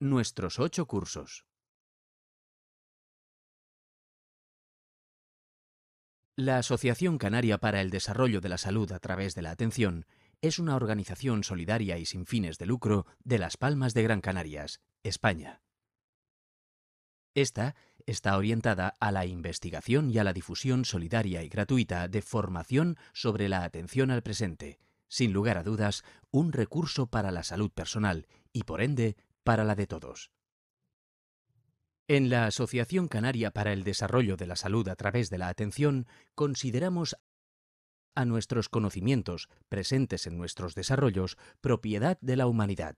Nuestros ocho cursos. La Asociación Canaria para el Desarrollo de la Salud a través de la Atención es una organización solidaria y sin fines de lucro de Las Palmas de Gran Canarias, España. Esta está orientada a la investigación y a la difusión solidaria y gratuita de formación sobre la atención al presente, sin lugar a dudas, un recurso para la salud personal y por ende para la de todos. En la Asociación Canaria para el Desarrollo de la Salud a través de la Atención consideramos a nuestros conocimientos presentes en nuestros desarrollos propiedad de la humanidad,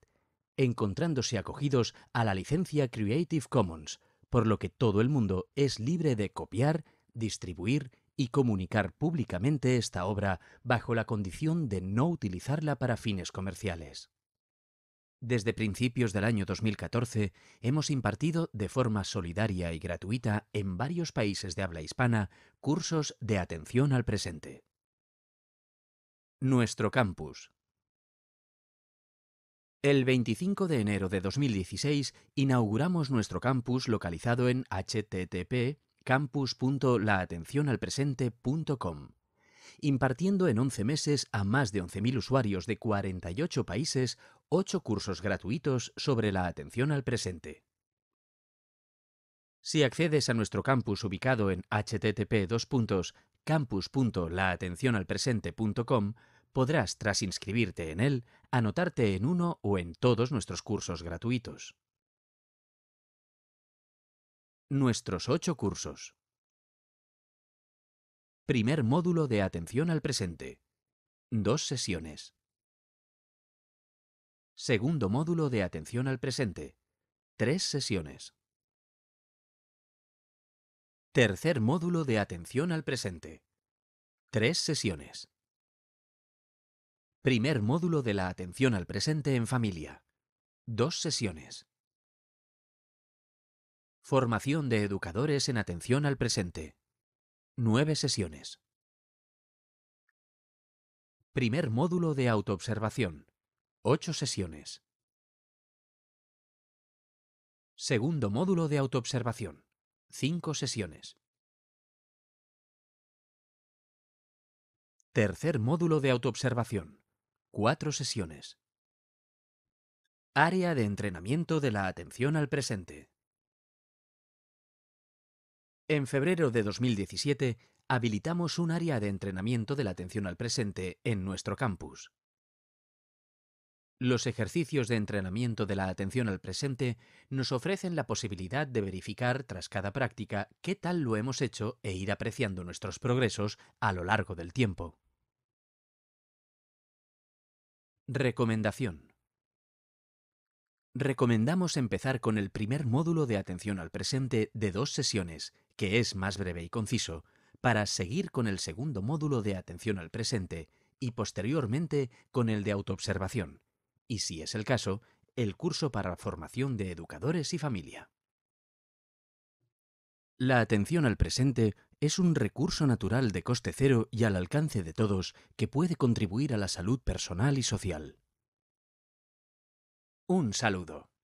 encontrándose acogidos a la licencia Creative Commons, por lo que todo el mundo es libre de copiar, distribuir y comunicar públicamente esta obra bajo la condición de no utilizarla para fines comerciales. Desde principios del año 2014 hemos impartido de forma solidaria y gratuita en varios países de habla hispana cursos de atención al presente. Nuestro campus. El 25 de enero de 2016 inauguramos nuestro campus localizado en http campus.laatencionalpresente.com impartiendo en 11 meses a más de 11.000 usuarios de 48 países 8 cursos gratuitos sobre la atención al presente. Si accedes a nuestro campus ubicado en http://campus.laatencionalpresente.com, podrás, tras inscribirte en él, anotarte en uno o en todos nuestros cursos gratuitos. Nuestros ocho cursos. Primer módulo de atención al presente. Dos sesiones. Segundo módulo de atención al presente. Tres sesiones. Tercer módulo de atención al presente. Tres sesiones. Primer módulo de la atención al presente en familia. Dos sesiones. Formación de educadores en atención al presente. Nueve sesiones. Primer módulo de autoobservación. Ocho sesiones. Segundo módulo de autoobservación. Cinco sesiones. Tercer módulo de autoobservación. Cuatro sesiones. Área de entrenamiento de la atención al presente. En febrero de 2017, habilitamos un área de entrenamiento de la atención al presente en nuestro campus. Los ejercicios de entrenamiento de la atención al presente nos ofrecen la posibilidad de verificar tras cada práctica qué tal lo hemos hecho e ir apreciando nuestros progresos a lo largo del tiempo. Recomendación. Recomendamos empezar con el primer módulo de atención al presente de dos sesiones que es más breve y conciso, para seguir con el segundo módulo de atención al presente y posteriormente con el de autoobservación, y si es el caso, el curso para formación de educadores y familia. La atención al presente es un recurso natural de coste cero y al alcance de todos que puede contribuir a la salud personal y social. Un saludo.